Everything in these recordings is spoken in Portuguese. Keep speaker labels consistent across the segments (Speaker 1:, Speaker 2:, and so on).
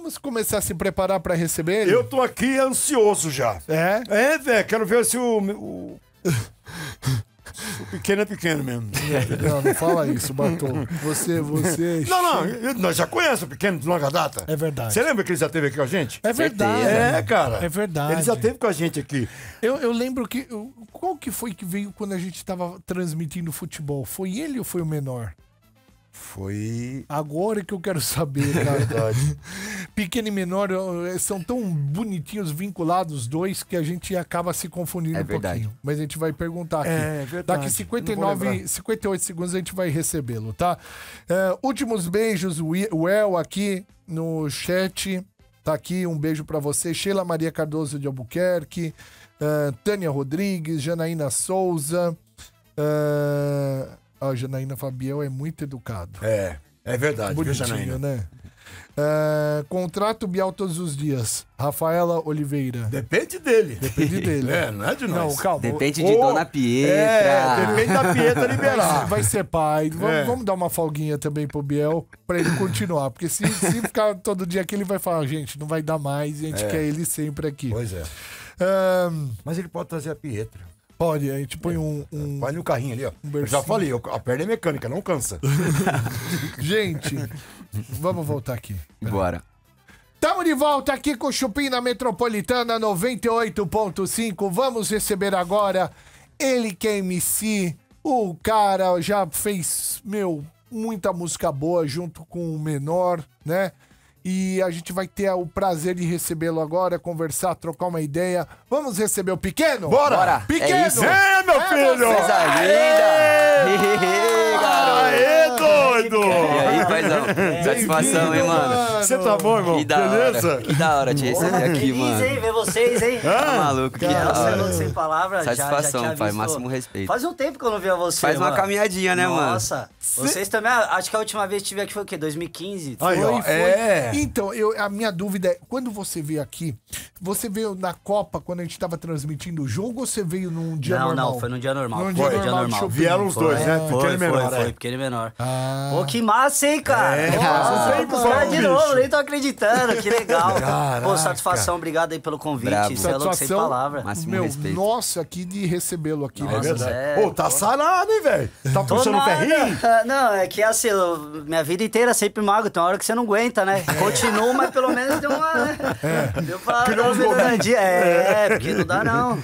Speaker 1: vamos começar a se preparar para receber ele? Eu tô aqui ansioso já. É? É, velho, quero ver se o. o... o pequeno é pequeno mesmo. É, não, não fala isso, Batom. Você, você. É não, não, eu- nós já conhecemos o pequeno de longa data. É verdade. Você lembra que ele já esteve aqui com a gente? É verdade. É, cara. É verdade. Ele já esteve com a gente aqui. Eu, eu lembro que. Qual que foi que veio quando a gente estava transmitindo futebol? Foi ele ou foi o menor? Foi. Agora que eu quero saber, cara. Verdade. Pequeno e menor é, são tão bonitinhos, vinculados os dois, que a gente acaba se confundindo é um verdade. pouquinho. Mas a gente vai perguntar aqui. É, é verdade. Daqui 59, 58 segundos a gente vai recebê-lo, tá? É, últimos beijos, o El aqui no chat. Tá aqui, um beijo para você. Sheila Maria Cardoso de Albuquerque, é, Tânia Rodrigues, Janaína Souza a Janaína Fabiel é muito educada. É, é verdade, viu, Janaína? né? É, contrato Bial todos os dias. Rafaela Oliveira. Depende dele. Depende dele. é, não é de nós. Não, calma. Depende de Ô, Dona Pietra. É, depende da Pietra liberar. Vai ser pai. É. Vamos, vamos, dar uma folguinha também pro Biel pra ele continuar. Porque se, se ficar todo dia aqui, ele vai falar, gente, não vai dar mais, a gente é. quer ele sempre aqui. Pois é. Um, Mas ele pode trazer a Pietra. Pode, a gente põe é. um. um... É, põe no carrinho ali, ó. Um eu já falei, a perna é mecânica, não cansa. gente, vamos voltar aqui. Bora. Estamos de volta aqui com o Chupim na Metropolitana 98.5. Vamos receber agora ele que é MC. O cara já fez, meu, muita música boa junto com o menor, né? e a gente vai ter o prazer de recebê-lo agora, conversar, trocar uma ideia. Vamos receber o pequeno? Bora! Bora. Pequeno! É, isso. é meu é filho! É Coisa linda! garoto! Aê, doido! E
Speaker 2: aí, paizão? É, Satisfação, hein, mano? Você tá bom, irmão? Que da Beleza? Hora. Que da hora te receber aqui, que mano. Que
Speaker 3: hein? Ver vocês, hein? Ah, maluco, que da hora. sem palavras. Satisfação, já, já pai. Máximo respeito. Faz um tempo que eu não via você, Faz mano. uma caminhadinha, né, Nossa. mano? Nossa. Vocês também... Acho que a última vez que estive aqui foi o quê? 2015? Aí, foi, ó. Foi. É. É.
Speaker 1: Então, eu, a minha dúvida é, quando você veio aqui, você veio na Copa, quando a gente estava transmitindo o jogo, ou você veio num dia não, normal? Não, não, foi num dia normal. Num dia foi, normal. Dia normal. Vieram os dois, foi, né? Foi, é. pequeno e menor. Foi, é.
Speaker 3: pequeno e menor. Ah. Pô, que massa, hein, cara? É, Nossa, ah, pô, de bicho. novo, nem tô acreditando, que legal. Caraca. Pô, satisfação, obrigado aí pelo convite. Bravo. é louco, sem palavra. Máximo Meu, respeito.
Speaker 1: nossa, aqui de recebê-lo aqui. Nossa, é verdade. É, pô, tá pô. sarado, hein, velho? Tá puxando o ferrinho?
Speaker 3: Não, é que assim, minha vida inteira é sempre mago tem uma hora que você não aguenta, né? continuo, mas pelo menos deu uma. Né? É. Deu pra Criou um é, é, porque não dá não.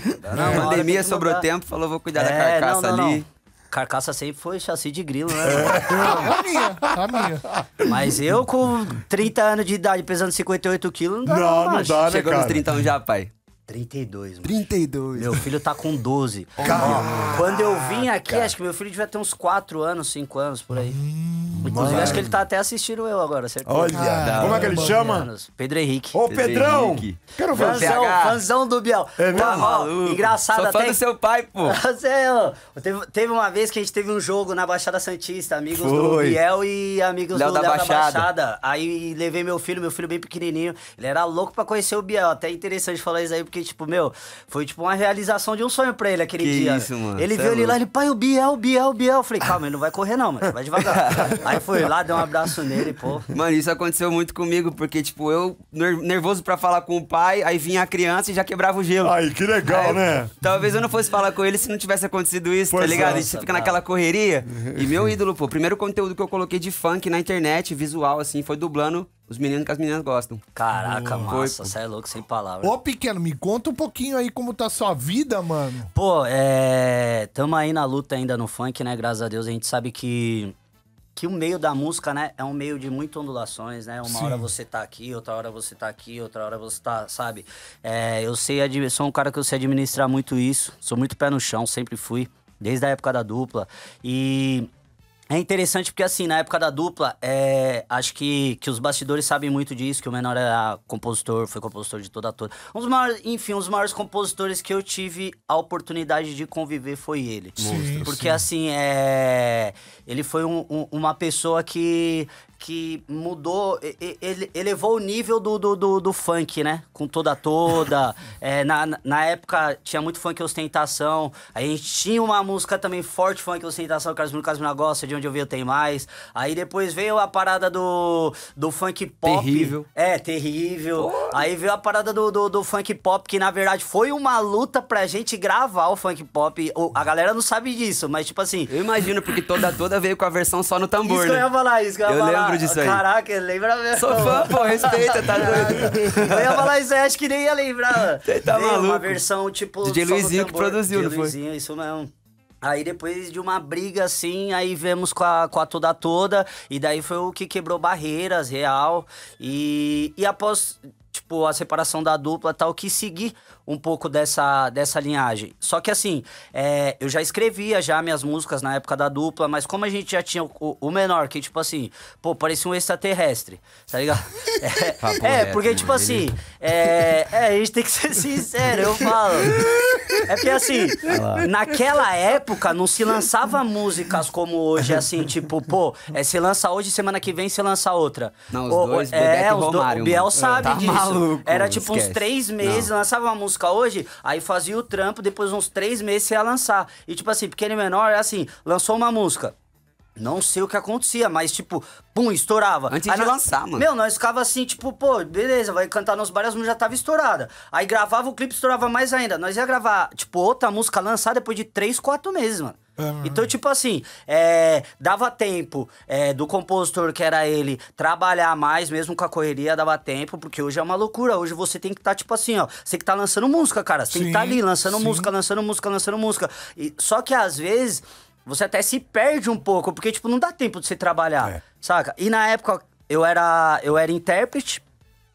Speaker 3: pandemia sobrou mudar. tempo, falou, vou cuidar é, da carcaça não, ali. Carcaça sempre foi chassi de grilo, né? É. A minha, a minha. Mas eu com 30 anos de idade, pesando 58 quilos,
Speaker 4: não dá não. não, não dá, né, Chegou cara? nos 30 anos já, pai. 32,
Speaker 3: mano. 32. Meu filho tá com 12. Quando eu vim aqui, acho que meu filho devia ter uns 4 anos, 5 anos por aí. Hum, Inclusive, mano. acho que ele tá até assistindo eu agora, certo Olha, tá, como é que tá, ele tá chama? Pedro Henrique. Ô, Pedrão! Henrique. Quero ver fanzão, o fanzão do Biel. É mesmo? Tá, ó, engraçado Só até. Fã do seu pai, pô. teve, teve uma vez que a gente teve um jogo na Baixada Santista, amigos Foi. do Biel e amigos Léo do da Léo Baixada. da Baixada. Aí levei meu filho, meu filho bem pequenininho. Ele era louco pra conhecer o Biel. Até é interessante falar isso aí, porque porque, tipo, meu, foi tipo uma realização de um sonho pra ele aquele que dia. Isso, mano. Ele Cê viu é ele lá, ele, pai, o Biel, o Biel, o Biel. Eu falei, calma, ele não vai correr, não, mano. Vai devagar. Aí foi lá, dei um abraço nele, pô.
Speaker 2: Mano, isso aconteceu muito comigo, porque, tipo, eu nervoso pra falar com o pai, aí vinha a criança e já quebrava o gelo. Ai, que legal, aí, né? Talvez eu não fosse falar com ele se não tivesse acontecido isso, tá pois tá ligado? Nossa, é. você fica naquela correria. E meu ídolo, pô, primeiro conteúdo que eu coloquei de funk na internet, visual, assim, foi dublando os meninos que as meninas gostam.
Speaker 3: Caraca, Boa. massa, você é louco sem palavras.
Speaker 2: Ô,
Speaker 1: pequeno, me conta um pouquinho aí como tá a sua vida,
Speaker 3: mano. Pô, é. Tamo aí na luta ainda no funk, né? Graças a Deus, a gente sabe que. Que o meio da música, né, é um meio de muitas ondulações, né? Uma Sim. hora você tá aqui, outra hora você tá aqui, outra hora você tá, sabe? É, eu sei, sou um cara que eu sei administrar muito isso, sou muito pé no chão, sempre fui, desde a época da dupla. E é interessante porque, assim, na época da dupla, é, acho que, que os bastidores sabem muito disso, que o Menor era compositor, foi compositor de toda a toda. Um dos maiores, enfim, um dos maiores compositores que eu tive a oportunidade de conviver foi ele. Sim, porque, sim. assim, é, ele foi um, um, uma pessoa que, que mudou, ele, elevou o nível do, do, do, do funk, né? Com toda toda. é, na, na época tinha muito funk ostentação. A gente tinha uma música também forte funk ostentação, que Casmino Casmino gosta, de onde eu vi eu tenho mais. Aí depois veio a parada do, do funk pop. Terrível. É, terrível. Aí veio a parada do, do, do, funk pop, que na verdade foi uma luta pra gente gravar o funk pop. A galera não sabe disso, mas tipo assim. Eu imagino, porque toda toda veio com a versão só no tambor. Isso né? que eu né? ia falar, isso que eu ia eu falar lembro disso aí. Caraca, lembra mesmo. Sou fã, pô, respeita, tá doido? Eu ia falar isso aí, acho que nem ia lembrar. Você tá Veio maluco. uma versão, tipo, DJ Luizinho que produziu, não foi? Luizinho, isso mesmo. Aí depois de uma briga assim, aí vemos com a, com a toda toda, e daí foi o que quebrou barreiras, real. E, e após, tipo, a separação da dupla tal, que seguir um pouco dessa, dessa linhagem. Só que assim, é, eu já escrevia já minhas músicas na época da dupla, mas como a gente já tinha o, o menor, que tipo assim, pô, parecia um extraterrestre, tá ligado? É, tá é porque tipo né? assim, é, é, a gente tem que ser sincero, eu falo. É porque assim, naquela época não se lançava músicas como hoje, assim, tipo, pô, é, se lança hoje, semana que vem se lança outra. Não, os Ou, dois, é, é, Romário. do, o Biel sabe tá disso. Maluco, Era tipo esquece. uns três meses, não. lançava uma música música hoje, aí fazia o trampo, depois uns três meses ia lançar. E tipo assim, pequeno menor é assim, lançou uma música. Não sei o que acontecia, mas tipo, pum, estourava. Antes aí de nós, lançar, mano. Meu, nós ficava assim, tipo, pô, beleza, vai cantar nos bares, já tava estourada. Aí gravava o clipe, estourava mais ainda. Nós ia gravar, tipo, outra música lançar depois de três, quatro meses, mano. Uhum. Então, tipo assim, é, dava tempo é, do compositor, que era ele, trabalhar mais, mesmo com a correria, dava tempo, porque hoje é uma loucura. Hoje você tem que estar, tá, tipo assim, ó, você tem que estar tá lançando música, cara. Você sim, tem que estar tá ali lançando sim. música, lançando música, lançando música. E, só que às vezes você até se perde um pouco, porque, tipo, não dá tempo de você trabalhar, é. saca? E na época eu era, eu era intérprete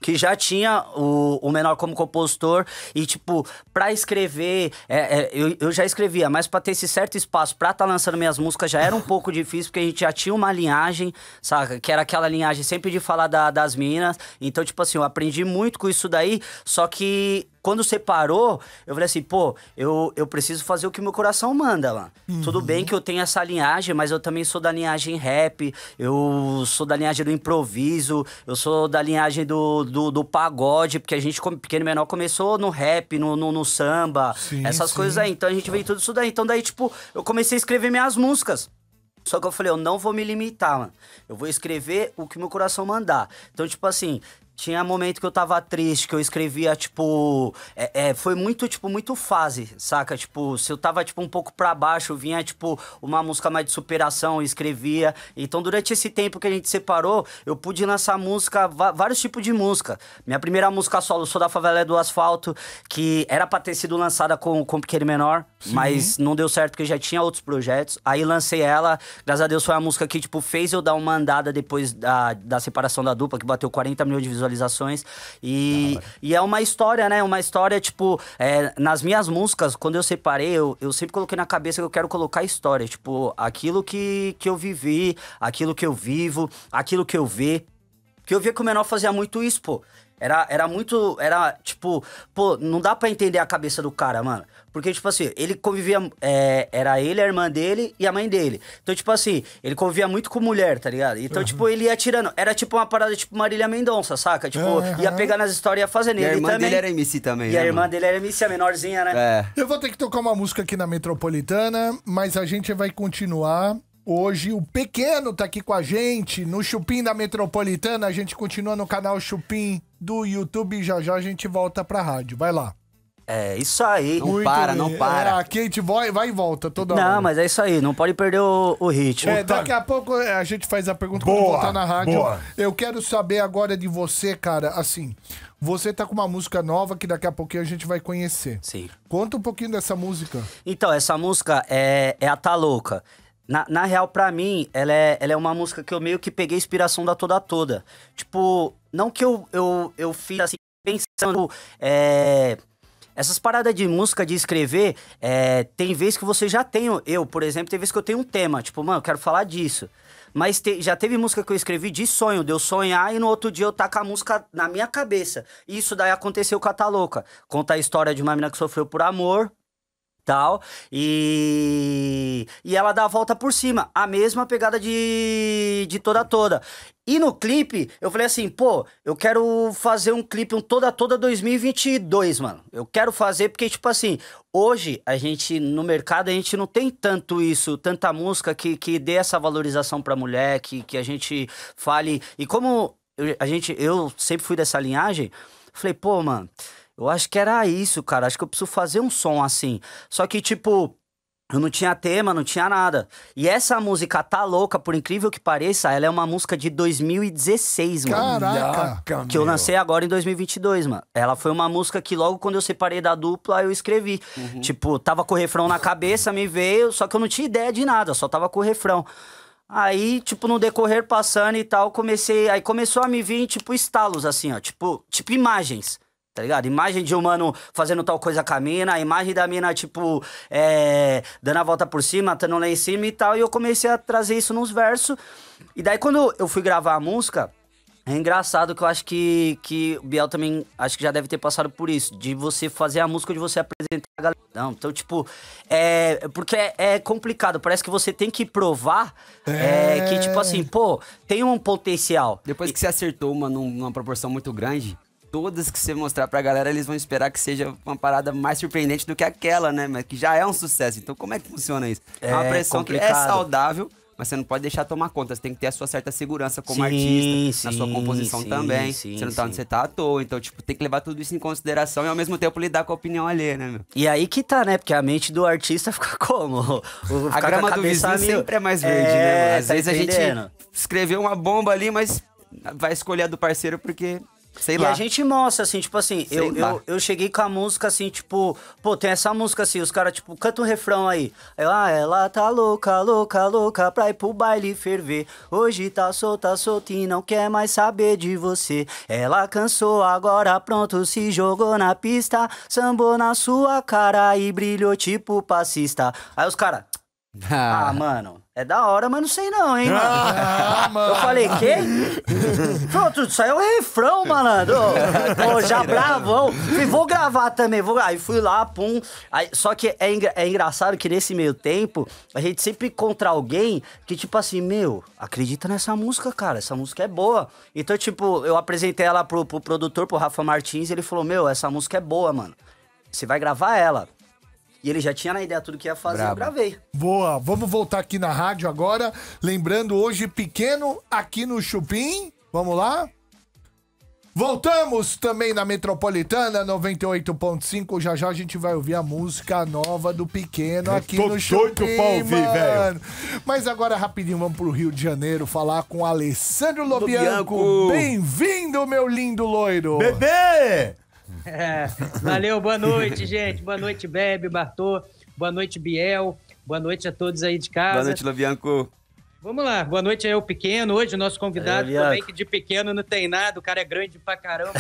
Speaker 3: que já tinha o, o menor como compositor e tipo para escrever é, é, eu, eu já escrevia mas para ter esse certo espaço para estar tá lançando minhas músicas já era um pouco difícil porque a gente já tinha uma linhagem saca que era aquela linhagem sempre de falar da, das minas então tipo assim eu aprendi muito com isso daí só que quando separou, eu falei assim, pô, eu, eu preciso fazer o que meu coração manda, mano. Uhum. Tudo bem que eu tenho essa linhagem, mas eu também sou da linhagem rap, eu sou da linhagem do improviso, eu sou da linhagem do, do, do pagode, porque a gente, como pequeno menor, começou no rap, no, no, no samba, sim, essas sim. coisas aí. Então a gente veio tudo isso daí. Então daí, tipo, eu comecei a escrever minhas músicas. Só que eu falei, eu não vou me limitar, mano. Eu vou escrever o que meu coração mandar. Então, tipo assim, tinha momento que eu tava triste, que eu escrevia, tipo. É, é, foi muito, tipo, muito fase, saca? Tipo, se eu tava, tipo, um pouco pra baixo, vinha, tipo, uma música mais de superação, eu escrevia. Então, durante esse tempo que a gente separou, eu pude lançar música, vários tipos de música. Minha primeira música solo, Sou da Favela é do Asfalto, que era pra ter sido lançada com, com Pequeno Menor, Sim. mas não deu certo porque já tinha outros projetos. Aí lancei ela, graças a Deus foi a música que, tipo, fez eu dar uma andada depois da, da separação da dupla, que bateu 40 milhões de visualizações atualizações. E, e é uma história, né? Uma história, tipo, é, nas minhas músicas, quando eu separei, eu, eu sempre coloquei na cabeça que eu quero colocar história. Tipo, aquilo que, que eu vivi, aquilo que eu vivo, aquilo que eu vejo porque eu via que o menor fazia muito isso, pô. Era, era muito. Era tipo. Pô, não dá para entender a cabeça do cara, mano. Porque, tipo assim, ele convivia. É, era ele, a irmã dele e a mãe dele. Então, tipo assim, ele convivia muito com mulher, tá ligado? Então, uhum. tipo, ele ia tirando. Era tipo uma parada tipo Marília Mendonça, saca? Tipo, uhum. ia pegar nas histórias e ia fazendo. E ele a irmã também. dele era MC também. E né, a irmã mano? dele era MC, a menorzinha, né? É.
Speaker 1: Eu vou ter que tocar uma música aqui na metropolitana, mas a gente vai continuar Hoje o Pequeno tá aqui com a gente no Chupim da Metropolitana. A gente continua no canal Chupim do YouTube. Já já a gente volta pra rádio. Vai lá. É, isso aí. Não Muito para, não para. É, a Kate vai, vai e volta toda não, hora. Não, mas
Speaker 3: é isso aí. Não pode perder o, o ritmo. É, daqui a
Speaker 1: pouco é, a gente faz a pergunta boa, quando voltar na rádio. Boa. Eu quero saber agora de você, cara, assim... Você tá com uma música nova que daqui a pouquinho a gente vai conhecer. Sim. Conta um pouquinho dessa música.
Speaker 3: Então, essa música é, é a Tá Louca. Na, na real, pra mim, ela é, ela é uma música que eu meio que peguei inspiração da toda toda. Tipo, não que eu, eu, eu fiz assim, pensando. É, essas paradas de música, de escrever, é, tem vezes que você já tem. Eu, por exemplo, tem vezes que eu tenho um tema, tipo, mano, eu quero falar disso. Mas te, já teve música que eu escrevi de sonho, de eu sonhar e no outro dia eu tá com a música na minha cabeça. Isso daí aconteceu com a Tá Louca. Conta a história de uma menina que sofreu por amor, tal. E e ela dá a volta por cima, a mesma pegada de de toda toda. E no clipe, eu falei assim, pô, eu quero fazer um clipe um toda toda 2022, mano. Eu quero fazer porque tipo assim, hoje a gente no mercado a gente não tem tanto isso, tanta música que que dê essa valorização para mulher, que que a gente fale. E como eu, a gente eu sempre fui dessa linhagem, falei, pô, mano, eu acho que era isso, cara. Acho que eu preciso fazer um som assim. Só que, tipo, eu não tinha tema, não tinha nada. E essa música Tá Louca, por incrível que pareça, ela é uma música de 2016, mano. Caraca, Que eu lancei agora em 2022, mano. Ela foi uma música que logo quando eu separei da dupla, eu escrevi. Uhum. Tipo, tava com o refrão na cabeça, me veio, só que eu não tinha ideia de nada, só tava com o refrão. Aí, tipo, no decorrer passando e tal, comecei. Aí começou a me vir, tipo, estalos, assim, ó. Tipo, tipo imagens. Tá ligado? Imagem de um humano fazendo tal coisa com a mina, a imagem da mina, tipo, é, dando a volta por cima, estando lá em cima e tal. E eu comecei a trazer isso nos versos. E daí, quando eu fui gravar a música, é engraçado que eu acho que, que o Biel também acho que já deve ter passado por isso. De você fazer a música, de você apresentar a galera. Não, então, tipo, é. Porque é, é, complicado. Parece que você tem que provar é... É, que, tipo é. assim, pô, tem um potencial. Depois que você acertou uma numa proporção muito grande,
Speaker 2: todas que você mostrar pra galera, eles vão esperar que seja uma parada mais surpreendente do que aquela, né? Mas que já é um sucesso. Então, como é que funciona isso? É, uma pressão complicado. que é saudável, mas você não pode deixar tomar conta. Você tem que ter a sua certa segurança como sim, artista, sim, na sua composição sim, também. você não tá onde você tá à toa. Então, tipo, tem que levar tudo isso em consideração e ao mesmo tempo lidar com a opinião alheia, né, meu?
Speaker 3: E aí que tá, né? Porque a mente do artista fica como? a grama a do vizinho meio... sempre é mais é, verde, é, né? Às tá vezes entendendo? a gente escreveu uma bomba ali, mas vai escolher a do parceiro porque Sei e lá. a gente mostra, assim, tipo assim, eu, eu, eu cheguei com a música assim, tipo, pô, tem essa música assim, os caras, tipo, canta um refrão aí. Aí ah, ela tá louca, louca, louca pra ir pro baile ferver. Hoje tá solta, solta e não quer mais saber de você. Ela cansou, agora pronto, se jogou na pista, sambou na sua cara e brilhou tipo passista. Aí os caras. Ah, ah, mano. É da hora, mas não sei não, hein,
Speaker 1: ah,
Speaker 3: mano. Ah, mano. Eu falei, quê? Pronto, isso aí é o refrão, malandro. Ô, já bravão. Falei, vou gravar também. Vou... Aí fui lá, pum. Aí, só que é, engra... é engraçado que nesse meio tempo, a gente sempre encontra alguém que, tipo assim, meu, acredita nessa música, cara. Essa música é boa. Então, tipo, eu apresentei ela pro, pro produtor, pro Rafa Martins, e ele falou, meu, essa música é boa, mano. Você vai gravar ela. E ele já tinha na ideia tudo que ia fazer, Bravo. eu
Speaker 1: gravei. Boa, vamos voltar aqui na rádio agora. Lembrando, hoje pequeno aqui no Chupim. Vamos lá? Voltamos também na Metropolitana 98.5. Já já a gente vai ouvir a música nova do Pequeno aqui no Chupim. Tô doido pra ouvir, velho. Mas agora rapidinho vamos pro Rio de Janeiro falar com Alessandro Lobianco. Lobianco. Bem-vindo, meu lindo loiro. Bebê!
Speaker 4: É, valeu, boa noite, gente. Boa noite, Bebe, Bartô. Boa noite, Biel. Boa noite a todos aí de casa. Boa noite,
Speaker 2: Lobianco.
Speaker 4: Vamos lá, boa noite aí, pequeno. Hoje, o nosso convidado também, que de pequeno não tem nada, o cara é grande pra caramba,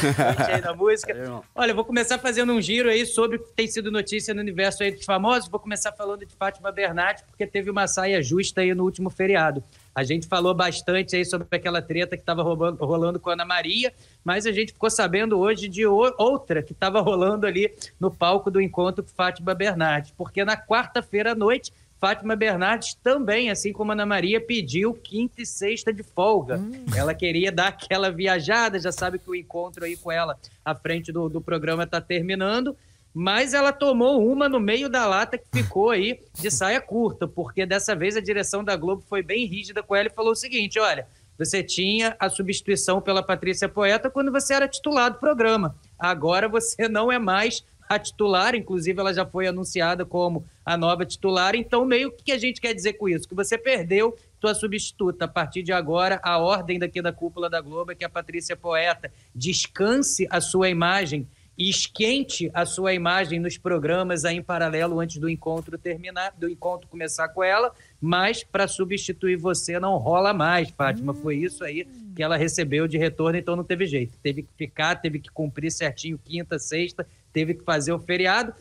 Speaker 4: aí na música. Olha, vou começar fazendo um giro aí sobre o que tem sido notícia no universo aí dos famosos. Vou começar falando de Fátima Bernardes, porque teve uma saia justa aí no último feriado. A gente falou bastante aí sobre aquela treta que estava rolando com a Ana Maria, mas a gente ficou sabendo hoje de outra que estava rolando ali no palco do encontro com Fátima Bernardes, porque na quarta-feira à noite Fátima Bernardes também, assim como Ana Maria, pediu quinta e sexta de folga. Hum. Ela queria dar aquela viajada, já sabe que o encontro aí com ela à frente do, do programa está terminando mas ela tomou uma no meio da lata que ficou aí de saia curta, porque dessa vez a direção da Globo foi bem rígida com ela e falou o seguinte: olha, você tinha a substituição pela Patrícia Poeta quando você era titular do programa. Agora você não é mais a titular, inclusive ela já foi anunciada como a nova titular. Então, meio que a gente quer dizer com isso? Que você perdeu tua substituta. A partir de agora, a ordem daqui da cúpula da Globo é que a Patrícia Poeta descanse a sua imagem e esquente a sua imagem nos programas aí em paralelo antes do encontro terminar, do encontro começar com ela, mas para substituir você não rola mais, Fátima. Hum. Foi isso aí que ela recebeu de retorno, então não teve jeito. Teve que ficar, teve que cumprir certinho quinta, sexta, teve que fazer o feriado.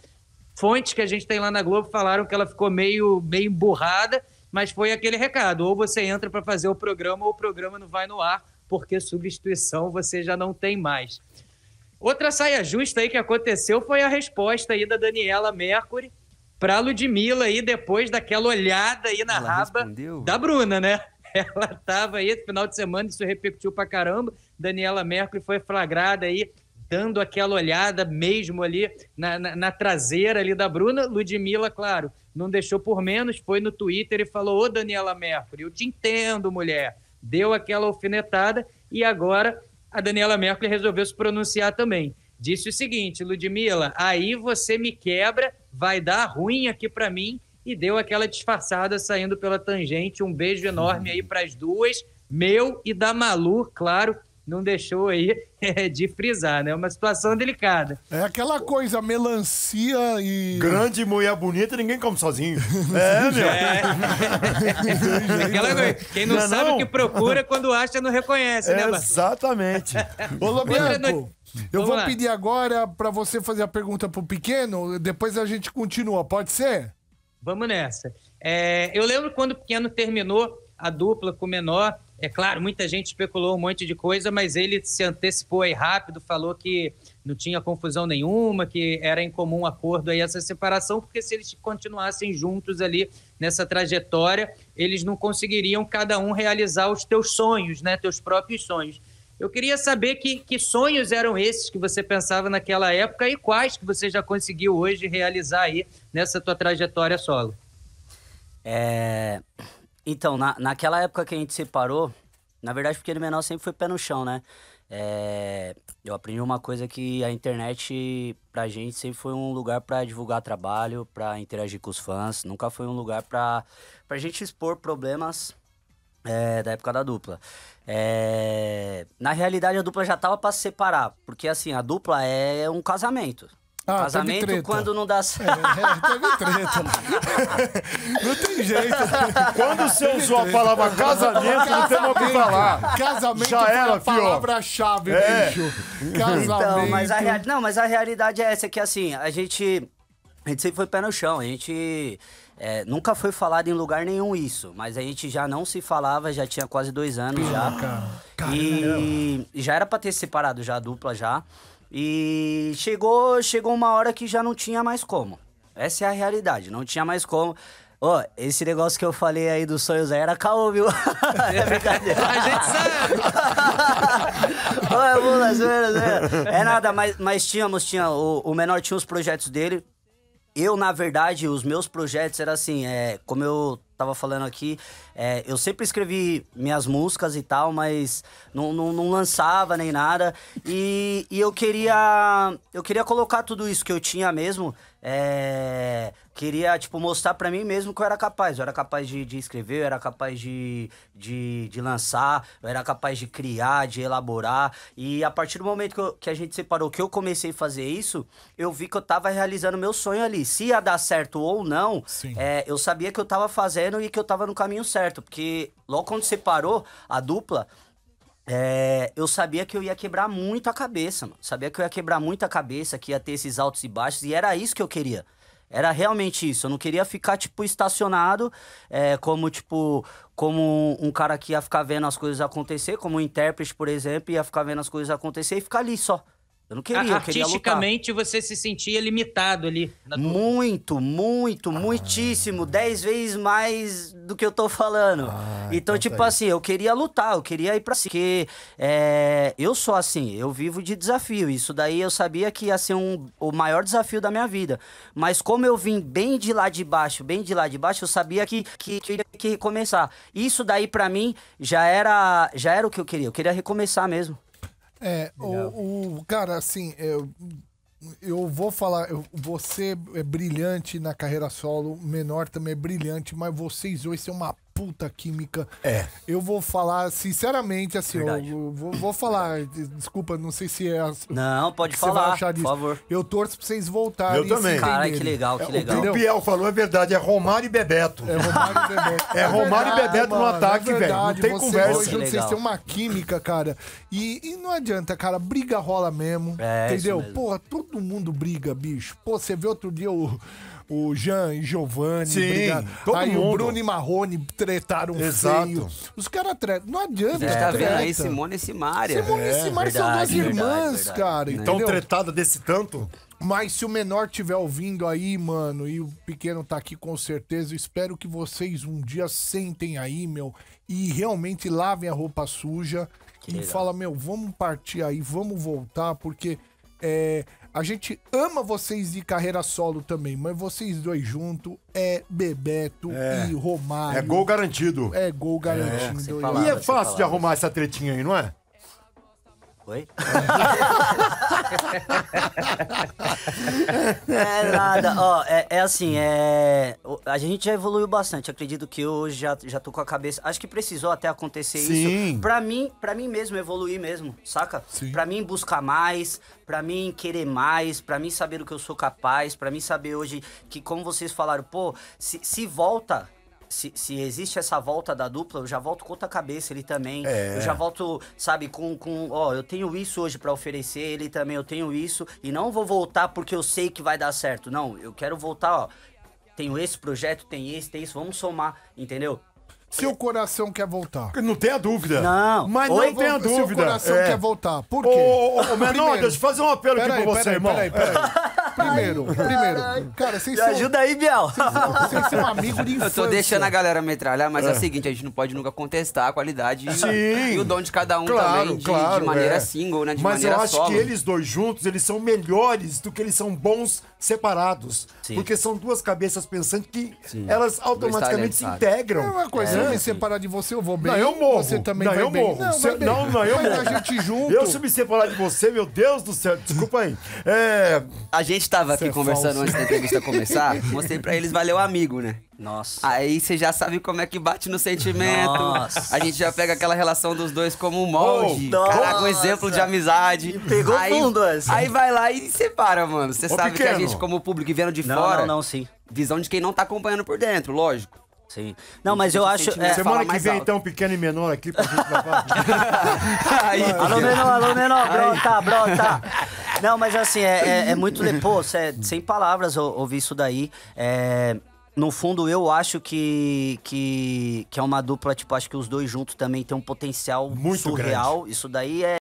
Speaker 4: Fontes que a gente tem lá na Globo falaram que ela ficou meio, meio emburrada, mas foi aquele recado: ou você entra para fazer o programa, ou o programa não vai no ar, porque substituição você já não tem mais. Outra saia justa aí que aconteceu foi a resposta aí da Daniela Mercury para Ludmilla aí depois daquela olhada aí na Ela raba respondeu. da Bruna, né? Ela estava aí no final de semana, isso repetiu pra caramba. Daniela Mercury foi flagrada aí dando aquela olhada mesmo ali na, na, na, traseira ali da Bruna. Ludmilla, claro, não deixou por menos, foi no Twitter e falou: Ô Daniela Mercury, eu te entendo, mulher. Deu aquela alfinetada e agora a Daniela Merkel resolveu se pronunciar também. Disse o seguinte, Ludmilla, aí você me quebra, vai dar ruim aqui para mim, e deu aquela disfarçada saindo pela tangente. Um beijo enorme aí para as duas, meu e da Malu, claro, não deixou aí é, de frisar, né? É uma situação delicada. É
Speaker 1: aquela coisa, melancia e. Grande
Speaker 4: mulher bonita, ninguém come sozinho. É, meu. É. aquela coisa. Quem não, não é sabe o que procura, quando acha, não reconhece, é, né, Exatamente. Ô, Lobianco. Eu vou lá. pedir
Speaker 1: agora para você fazer a pergunta pro pequeno, depois a gente continua, pode
Speaker 4: ser? Vamos nessa. É, eu lembro quando o pequeno terminou a dupla com o menor, é claro, muita gente especulou um monte de coisa, mas ele se antecipou aí rápido, falou que não tinha confusão nenhuma, que era em comum acordo aí essa separação, porque se eles continuassem juntos ali nessa trajetória, eles não conseguiriam cada um realizar os teus sonhos, né, teus próprios sonhos. Eu queria saber que, que sonhos eram esses que você pensava naquela época e quais que você já conseguiu hoje realizar aí nessa tua trajetória solo. É, então, na, naquela época que a gente
Speaker 3: separou, na verdade, porque ele menor sempre foi pé no chão, né? É, eu aprendi uma coisa que a internet pra gente sempre foi um lugar para divulgar trabalho, para interagir com os fãs, nunca foi um lugar pra, pra gente expor problemas é, da época da dupla. É, na realidade, a dupla já tava para se separar, porque assim, a dupla é um casamento. Ah, Casamento quando não dá certo. É, é, teve
Speaker 1: treta. não tem jeito. Quando você usou a palavra casamento, não tem o que falar. Casamento Já era, a palavra-chave, é. bicho. Casamento.
Speaker 3: Então, mas a, real... não, mas a realidade é essa, que assim, a gente... A gente sempre foi pé no chão, a gente é, nunca foi falado em lugar nenhum isso, mas a gente já não se falava, já tinha quase dois anos já. e, e já era pra ter separado já a dupla já. E chegou, chegou uma hora que já não tinha mais como. Essa é a realidade, não tinha mais como. Ó, oh, esse negócio que eu falei aí dos sonhos aí era caô, viu? é brincadeira.
Speaker 2: A gente sabe!
Speaker 3: Ó, é né, zoeira. É nada, mas, mas tínhamos, tinha, o, o menor tinha os projetos dele. Eu, na verdade, os meus projetos era assim, é, como eu tava falando aqui, é, eu sempre escrevi minhas músicas e tal, mas não, não, não lançava nem nada. E, e, eu queria. Eu queria colocar tudo isso que eu tinha mesmo. É, queria, tipo, mostrar para mim mesmo que eu era capaz. Eu era capaz de, de escrever, eu era capaz de, de, de, lançar, eu era capaz de criar, de elaborar. E a partir do momento que, eu, que a gente separou, que eu comecei a fazer isso, eu vi que eu tava realizando meu sonho ali. Se ia dar certo ou não, é, eu sabia que eu tava fazendo fazendo e que eu tava no caminho certo. Porque logo quando separou a dupla, é, eu sabia que eu ia quebrar muito a cabeça, mano. Sabia que eu ia quebrar muito a cabeça, que ia ter esses altos e baixos, e era isso que eu queria. Era realmente isso. Eu não queria ficar, tipo, estacionado, é, como, tipo, como um cara que ia ficar vendo as coisas acontecer, como um intérprete, por exemplo, ia ficar vendo as coisas acontecer e ficar ali só. Eu não queria, eu queria Artisticamente
Speaker 4: lutar. você se sentia limitado ali. muito, muito,
Speaker 3: ah. muitíssimo. Dez vezes mais do que eu tô falando. Ah, então, tipo assim, eu queria lutar, eu queria ir pra cima. Porque é, eu sou assim, eu vivo de desafio. Isso daí eu sabia que ia ser um, o maior desafio da minha vida. Mas como eu vim bem de lá de baixo, bem de lá de baixo, eu sabia que que tinha que recomeçar. Isso daí para mim já era, já era o que eu queria. Eu queria recomeçar mesmo.
Speaker 1: É, o, o, cara, assim, eu, eu vou falar, eu, você é brilhante na carreira solo, menor também é brilhante, mas vocês dois são uma puta química. É. Eu vou falar, sinceramente, assim, eu, vou, vou falar, desculpa, não sei se é. não, pode falar, por favor. Eu torço pra vocês voltarem. Eu também. Cara, que legal, que é, legal. O que o Biel falou é verdade, é Romário e Bebeto. É Romário e Bebeto. é Romário e é Bebeto no é ataque, é verdade, velho. Não tem vocês conversa. Dois, vocês têm uma química, cara. E, e, não adianta, cara, briga rola mesmo. É, entendeu? Porra, todo mundo briga, bicho. Pô, você vê outro dia o o Jean e Giovanni. Sim, todo aí mundo. o Bruno e Marrone tretaram Exato. feio. Os caras tretam. Não adianta. A gente tá vendo aí Simone e Simária. Simone e é, Simária são duas irmãs, verdade, cara. Então, tretada desse tanto. Mas se o menor estiver ouvindo aí, mano, e o pequeno tá aqui com certeza, espero que vocês um dia sentem aí, meu, e realmente lavem a roupa suja que e legal. fala, meu, vamos partir aí, vamos voltar, porque é, a gente ama vocês de carreira solo também, mas vocês dois juntos é Bebeto é. e Romário. É gol garantido. É gol é, garantido. É, falar, e é fácil falar. de arrumar essa tretinha aí, não é? Oi?
Speaker 4: é nada,
Speaker 3: ó, é, é, assim, é. A gente já evoluiu bastante. Acredito que eu já, já tô com a cabeça. Acho que precisou até acontecer Sim. isso. Pra mim, pra mim mesmo, evoluir mesmo, saca? Sim. Pra mim buscar mais, pra mim querer mais, pra mim saber o que eu sou capaz, pra mim saber hoje que, como vocês falaram, pô, se, se volta se, se existe essa volta da dupla, eu já volto com outra cabeça, ele também. É. Eu já volto, sabe, com, com ó, eu tenho isso hoje para oferecer, ele também, eu tenho isso. E não vou voltar porque eu sei que vai dar certo. Não, eu quero voltar, ó. Tenho esse projeto, tem esse, tem isso, vamos somar, entendeu?
Speaker 1: Se o coração quer voltar. Não tenha dúvida. Não. Mas não tem tenha dúvida. Seu coração é. quer voltar. Por quê? Ô, ô, ô Menor, deixa eu fazer um apelo pera aqui aí, pra você, irmão. Peraí, peraí. primeiro, primeiro. Cara, vocês Me são. ajuda aí, Biel. Vocês são, de infância. Eu tô
Speaker 2: deixando a galera metralhar, mas é, o é. seguinte, a gente não pode nunca contestar a qualidade e, e o dom de cada um claro, também, de, claro, de maneira é. single, né? De mas eu acho solo. que eles
Speaker 1: dois juntos, eles são melhores do que eles são bons separados. Sim. Porque são duas cabeças pensantes que Sim. elas automaticamente se integram. É uma coisa, é, eu me separar de você, eu vou bem. Não, eu morro. Você também não, vai eu bem. morro. Não, não, não, eu morro. a gente junto. Eu se me separar de você, meu Deus do céu,
Speaker 2: desculpa aí. É... A gente tá tava aqui é conversando falso. antes da entrevista começar, mostrei pra eles Valeu Amigo, né? Nossa. Aí você já sabe como é que bate no sentimento. Nossa. A gente já pega aquela relação dos dois como um molde. Oh, Caraca, um exemplo de amizade. E pegou aí, fundo assim. Aí vai lá e separa, mano. Você sabe pequeno. que a gente, como público vindo vendo de não, fora. Não, não, sim. Visão de quem não tá acompanhando por dentro, lógico. Sim. Não, mas eu acho. É, Semana que vem, alto. então,
Speaker 1: pequeno e menor aqui pra gente gravar. alô, menor, alô, menor, brota, brota.
Speaker 3: Não, mas assim, é, é, é muito. Pô, é sem palavras ouvir isso daí. É no fundo, eu acho que, que, que é uma dupla, tipo, acho que os dois juntos também tem um potencial Muito surreal. Grande. Isso daí é.